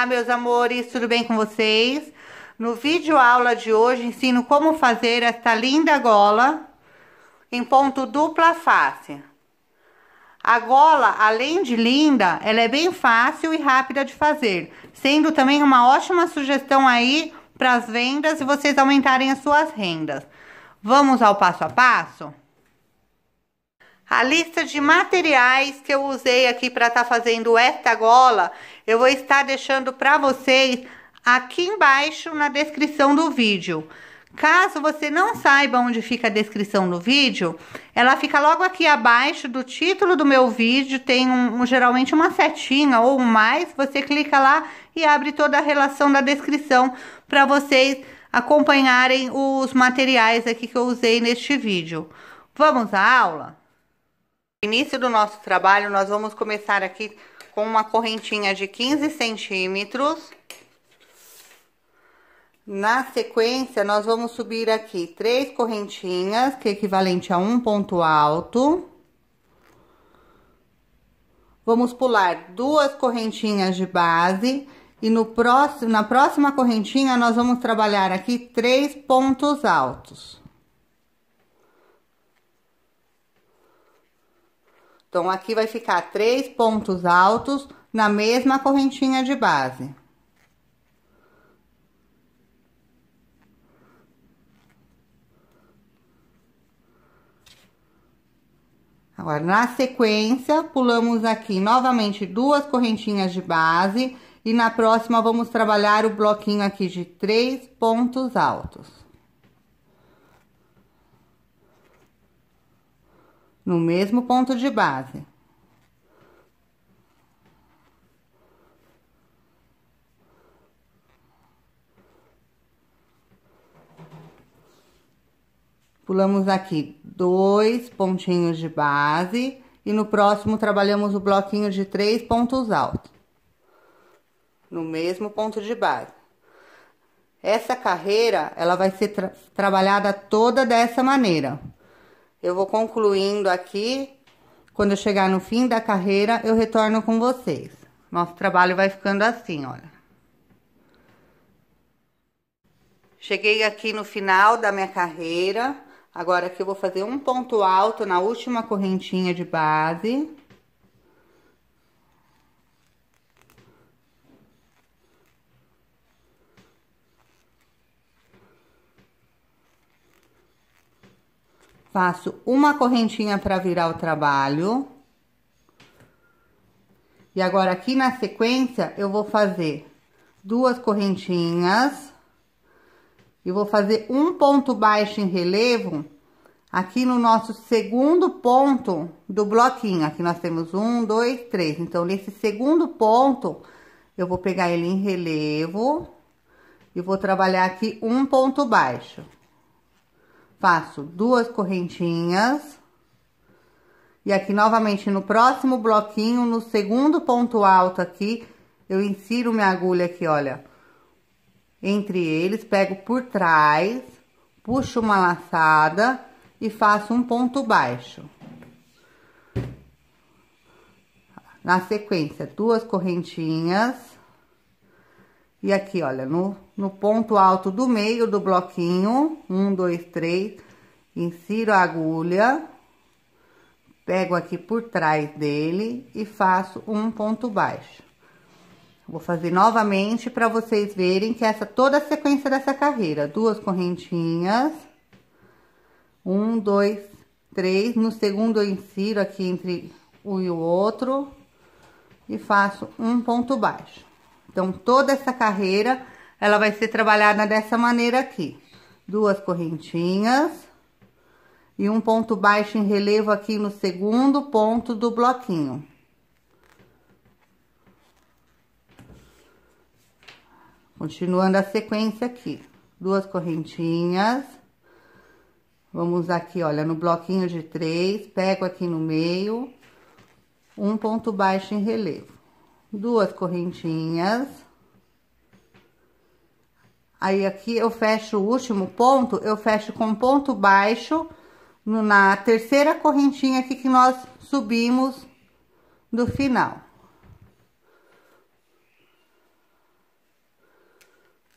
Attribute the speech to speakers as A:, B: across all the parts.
A: Olá, meus amores, tudo bem com vocês? No vídeo aula de hoje ensino como fazer esta linda gola em ponto dupla face. A gola, além de linda, ela é bem fácil e rápida de fazer, sendo também uma ótima sugestão aí para as vendas e vocês aumentarem as suas rendas. Vamos ao passo a passo? A lista de materiais que eu usei aqui para estar tá fazendo esta gola, eu vou estar deixando para vocês aqui embaixo na descrição do vídeo. Caso você não saiba onde fica a descrição do vídeo, ela fica logo aqui abaixo do título do meu vídeo, tem um, um, geralmente uma setinha ou mais, você clica lá e abre toda a relação da descrição para vocês acompanharem os materiais aqui que eu usei neste vídeo. Vamos à aula? início do nosso trabalho, nós vamos começar aqui com uma correntinha de 15 centímetros. Na sequência, nós vamos subir aqui três correntinhas, que é equivalente a um ponto alto. Vamos pular duas correntinhas de base e no próximo, na próxima correntinha, nós vamos trabalhar aqui três pontos altos. Então, aqui vai ficar três pontos altos na mesma correntinha de base. Agora, na sequência, pulamos aqui novamente duas correntinhas de base e na próxima vamos trabalhar o bloquinho aqui de três pontos altos. no mesmo ponto de base. Pulamos aqui dois pontinhos de base e no próximo trabalhamos o bloquinho de três pontos altos. No mesmo ponto de base. Essa carreira, ela vai ser tra trabalhada toda dessa maneira. Eu vou concluindo aqui. Quando eu chegar no fim da carreira, eu retorno com vocês. Nosso trabalho vai ficando assim, olha. Cheguei aqui no final da minha carreira. Agora aqui eu vou fazer um ponto alto na última correntinha de base. faço uma correntinha para virar o trabalho. E agora, aqui na sequência, eu vou fazer duas correntinhas. E vou fazer um ponto baixo em relevo aqui no nosso segundo ponto do bloquinho. Aqui nós temos um, dois, três. Então, nesse segundo ponto, eu vou pegar ele em relevo e vou trabalhar aqui um ponto baixo faço duas correntinhas. E aqui, novamente, no próximo bloquinho, no segundo ponto alto aqui, eu insiro minha agulha aqui, olha. Entre eles, pego por trás, puxo uma laçada e faço um ponto baixo. Na sequência, duas correntinhas. E aqui, olha, no no ponto alto do meio do bloquinho, um, dois, três, insiro a agulha, pego aqui por trás dele e faço um ponto baixo. Vou fazer novamente para vocês verem que essa toda a sequência dessa carreira, duas correntinhas, um, dois, três, no segundo eu insiro aqui entre um e o outro e faço um ponto baixo. Então, toda essa carreira ela vai ser trabalhada dessa maneira aqui. Duas correntinhas e um ponto baixo em relevo aqui no segundo ponto do bloquinho. Continuando a sequência aqui. Duas correntinhas. Vamos aqui, olha, no bloquinho de três, pego aqui no meio, um ponto baixo em relevo. Duas correntinhas. Aí, aqui eu fecho o último ponto, eu fecho com ponto baixo na terceira correntinha aqui que nós subimos do final.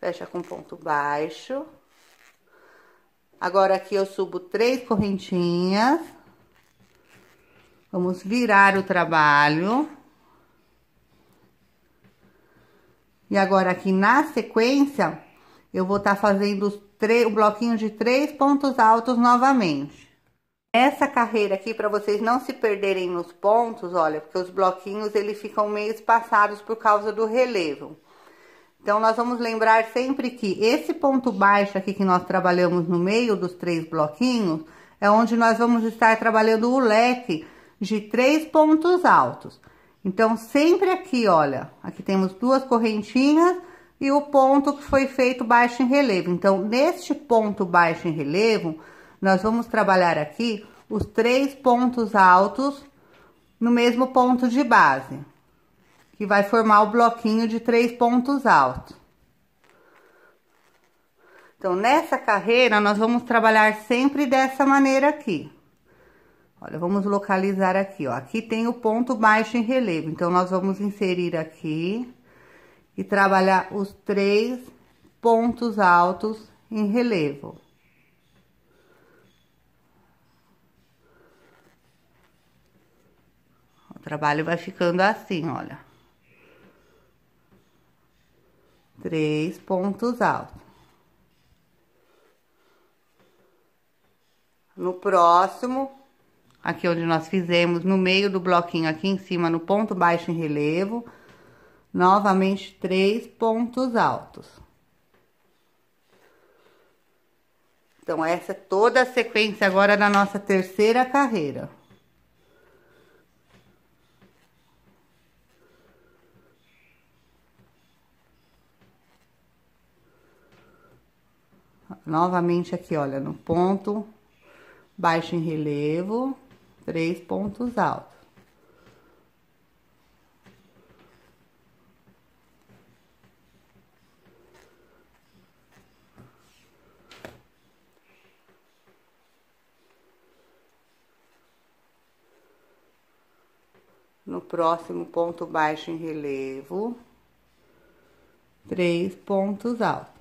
A: Fecha com ponto baixo. Agora, aqui eu subo três correntinhas. Vamos virar o trabalho. E agora, aqui na sequência, eu vou estar tá fazendo o bloquinho de três pontos altos novamente. Essa carreira aqui, para vocês não se perderem nos pontos, olha, porque os bloquinhos, eles ficam meio espaçados por causa do relevo. Então, nós vamos lembrar sempre que esse ponto baixo aqui que nós trabalhamos no meio dos três bloquinhos, é onde nós vamos estar trabalhando o leque de três pontos altos. Então, sempre aqui, olha, aqui temos duas correntinhas e o ponto que foi feito baixo em relevo. Então, neste ponto baixo em relevo, nós vamos trabalhar aqui os três pontos altos no mesmo ponto de base, que vai formar o bloquinho de três pontos altos. Então, nessa carreira, nós vamos trabalhar sempre dessa maneira aqui. Olha, vamos localizar aqui, ó. Aqui tem o ponto baixo em relevo. Então, nós vamos inserir aqui e trabalhar os três pontos altos em relevo. O trabalho vai ficando assim, olha. Três pontos altos. No próximo, aqui onde nós fizemos, no meio do bloquinho aqui em cima, no ponto baixo em relevo, Novamente, três pontos altos. Então, essa é toda a sequência agora da nossa terceira carreira. Novamente aqui, olha, no ponto, baixo em relevo, três pontos altos. no próximo ponto baixo em relevo, três pontos altos.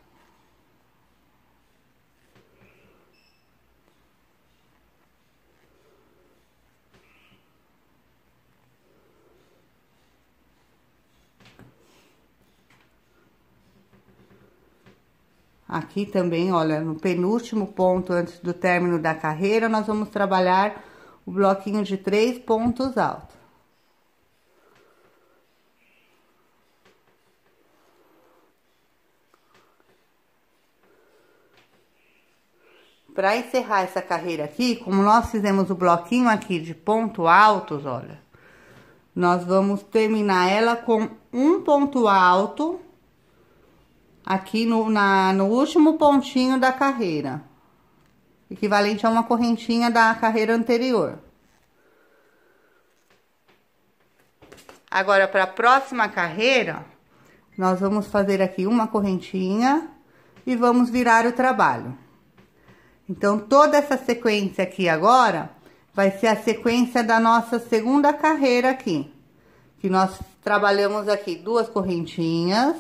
A: Aqui também, olha, no penúltimo ponto antes do término da carreira, nós vamos trabalhar o bloquinho de três pontos altos. para encerrar essa carreira aqui, como nós fizemos o bloquinho aqui de ponto altos, olha. Nós vamos terminar ela com um ponto alto aqui no, na, no último pontinho da carreira. Equivalente a uma correntinha da carreira anterior. Agora, para a próxima carreira, nós vamos fazer aqui uma correntinha e vamos virar o trabalho. Então, toda essa sequência aqui agora vai ser a sequência da nossa segunda carreira aqui. Que nós trabalhamos aqui duas correntinhas.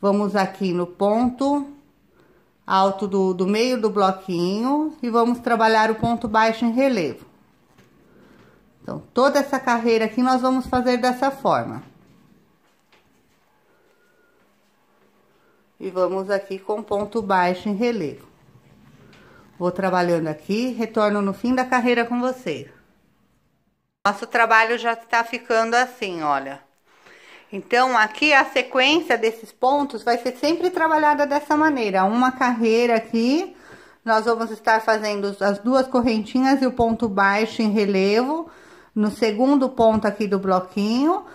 A: Vamos aqui no ponto alto do, do meio do bloquinho e vamos trabalhar o ponto baixo em relevo. Então, toda essa carreira aqui nós vamos fazer dessa forma. e vamos aqui com ponto baixo em relevo. Vou trabalhando aqui, retorno no fim da carreira com vocês. Nosso trabalho já está ficando assim, olha. Então, aqui a sequência desses pontos vai ser sempre trabalhada dessa maneira. Uma carreira aqui, nós vamos estar fazendo as duas correntinhas e o ponto baixo em relevo. No segundo ponto aqui do bloquinho,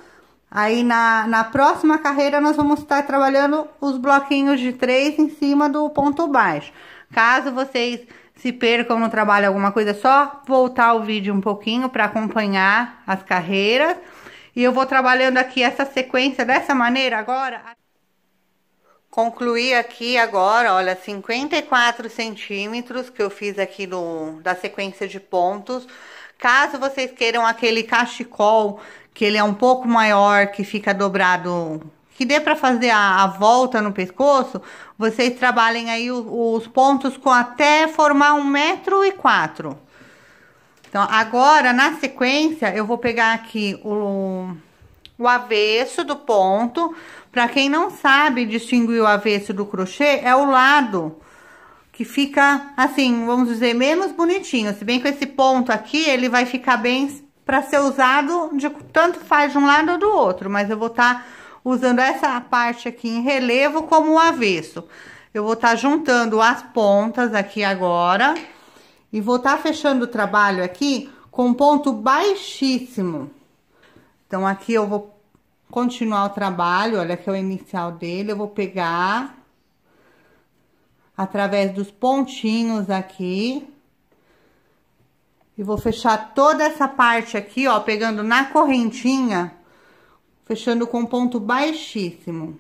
A: Aí na, na próxima carreira nós vamos estar trabalhando os bloquinhos de três em cima do ponto baixo. Caso vocês se percam no trabalho alguma coisa, é só voltar o vídeo um pouquinho para acompanhar as carreiras. E eu vou trabalhando aqui essa sequência dessa maneira agora. Concluí aqui agora, olha, 54 centímetros que eu fiz aqui no, da sequência de pontos. Caso vocês queiram aquele cachecol, que ele é um pouco maior, que fica dobrado, que dê para fazer a, a, volta no pescoço, vocês trabalhem aí os, os pontos com até formar um metro e quatro. Então, agora, na sequência, eu vou pegar aqui o, o avesso do ponto. Para quem não sabe distinguir o avesso do crochê, é o lado que fica assim, vamos dizer, menos bonitinho. Se bem que esse ponto aqui, ele vai ficar bem para ser usado de tanto faz de um lado ou do outro, mas eu vou estar tá usando essa parte aqui em relevo como o avesso. Eu vou estar tá juntando as pontas aqui agora e vou estar tá fechando o trabalho aqui com ponto baixíssimo. Então, aqui eu vou continuar o trabalho, olha que é o inicial dele, eu vou pegar através dos pontinhos aqui. E vou fechar toda essa parte aqui, ó, pegando na correntinha, fechando com ponto baixíssimo.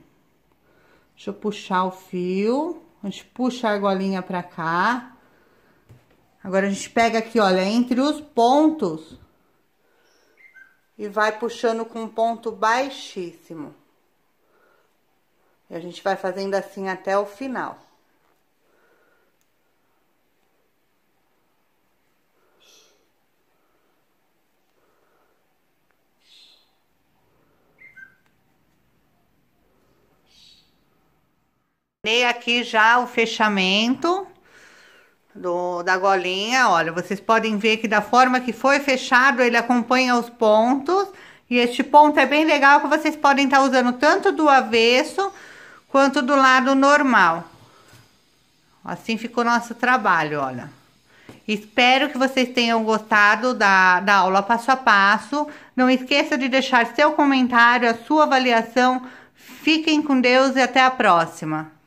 A: Deixa eu puxar o fio, a gente puxa a argolinha pra cá. Agora a gente pega aqui, olha, entre os pontos e vai puxando com ponto baixíssimo. E a gente vai fazendo assim até o final. Dei aqui já o fechamento do, da golinha. Olha, vocês podem ver que da forma que foi fechado, ele acompanha os pontos. E este ponto é bem legal que vocês podem estar tá usando tanto do avesso quanto do lado normal. Assim ficou nosso trabalho, olha. Espero que vocês tenham gostado da, da aula passo a passo. Não esqueça de deixar seu comentário, a sua avaliação. Fiquem com Deus e até a próxima!